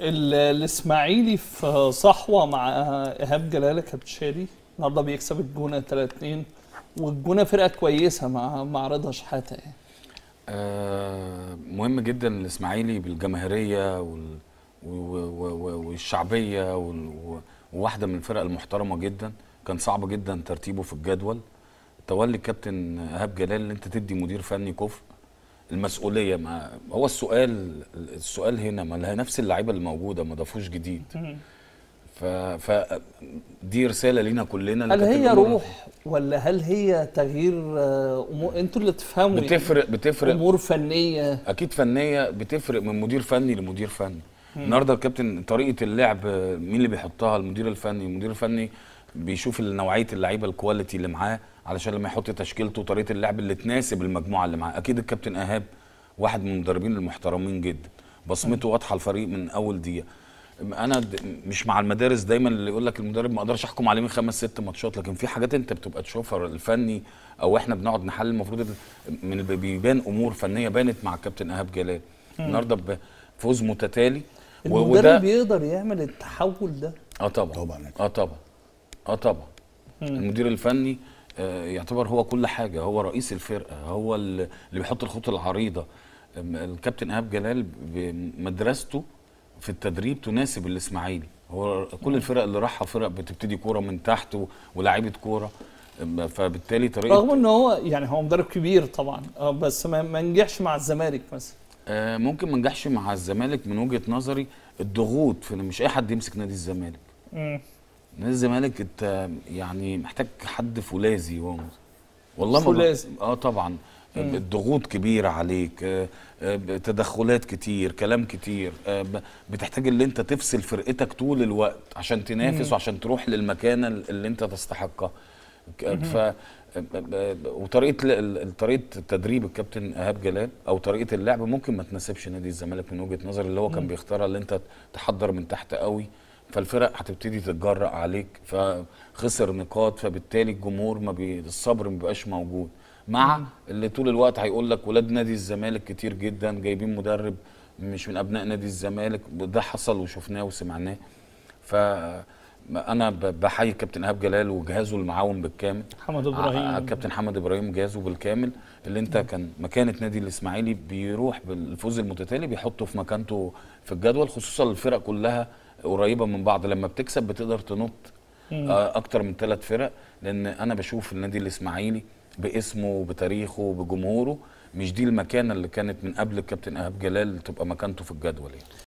الاسماعيلي في صحوه مع ايهاب جلاله كبتشاري النهارده بيكسب الجونه 3 2 والجونه فرقه كويسه مع مع رضا شحاته يعني آه مهم جدا الاسماعيلي بالجماهيريه وال والشعبيه وواحده من الفرق المحترمه جدا كان صعب جدا ترتيبه في الجدول تولي الكابتن ايهاب جلال ان انت تدي مدير فني كفء المسؤوليه ما هو السؤال السؤال هنا ما لها نفس اللعيبه اللي موجوده ما ضافوش جديد ف... ف دي رساله لينا كلنا هل هي روح ولا هل هي تغيير آه، امور انتوا اللي تفهموا يعني بتفرق بتفرق امور فنيه اكيد فنيه بتفرق من مدير فني لمدير فني النهارده الكابتن طريقه اللعب آه، مين اللي بيحطها المدير الفني المدير الفني بيشوف نوعيه اللعيبه الكواليتي اللي معاه علشان لما يحط تشكيلته وطريقه اللعب اللي تناسب المجموعه اللي معاه اكيد الكابتن ايهاب واحد من المدربين المحترمين جدا بصمته واضحه الفريق من اول دقيقه انا مش مع المدارس دايما اللي يقول لك المدرب ما اقدرش احكم عليه من خمس ست ماتشات لكن في حاجات انت بتبقى تشوفها الفني او احنا بنقعد نحلل المفروض من بيبان امور فنيه بانت مع الكابتن ايهاب جلال النهارده بفوز متتالي المدرب يقدر يعمل التحول ده اه طبعا طبعا اه طبعا اه طبعا المدير الفني آه، يعتبر هو كل حاجه هو رئيس الفرقه هو اللي بيحط الخطوط العريضه الكابتن ايهاب جلال بمدرسته في التدريب تناسب الاسماعيلي هو كل الفرق اللي راحها فرق بتبتدي كوره من تحت ولاعيبه كوره فبالتالي طريقه رغم ان هو يعني هو مدرب كبير طبعا آه، بس ما نجحش مع الزمالك مثلا آه، ممكن ما نجحش مع الزمالك من وجهه نظري الضغوط مش اي حد يمسك نادي الزمالك نادي الزمالك انت يعني محتاج حد فولاذي والله فولاذي اه طبعا الضغوط كبيرة عليك آه، آه، تدخلات كتير كلام كتير آه، بتحتاج اللي انت تفصل فرقتك طول الوقت عشان تنافس وعشان تروح للمكانة اللي انت تستحقها ف وطريقه طريقه تدريب الكابتن ايهاب جلال او طريقه اللعب ممكن ما تناسبش نادي الزمالك من وجهه نظر اللي هو كان بيختارها اللي انت تحضر من تحت قوي فالفرق هتبتدي تتجرأ عليك فخسر نقاط فبالتالي الجمهور ما بي... الصبر ما بيبقاش موجود مع اللي طول الوقت هيقول لك ولاد نادي الزمالك كتير جدا جايبين مدرب مش من ابناء نادي الزمالك ده حصل وشفناه وسمعناه ف انا بحيي كابتن ايهاب جلال وجهازه المعاون بالكامل حمد ابراهيم آه، آه، كابتن حمد ابراهيم وجهازه بالكامل اللي انت كان مكانه نادي الاسماعيلي بيروح بالفوز المتتالي بيحطه في مكانته في الجدول خصوصا الفرق كلها قريبه من بعض لما بتكسب بتقدر تنط آه، اكتر من ثلاث فرق لان انا بشوف النادي الاسماعيلي باسمه وبتاريخه وبجمهوره مش دي المكانه اللي كانت من قبل الكابتن ايهاب جلال تبقى مكانته في الجدول يعني